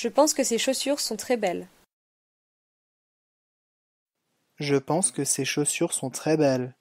Je pense que ces chaussures sont très belles. Je pense que ces chaussures sont très belles.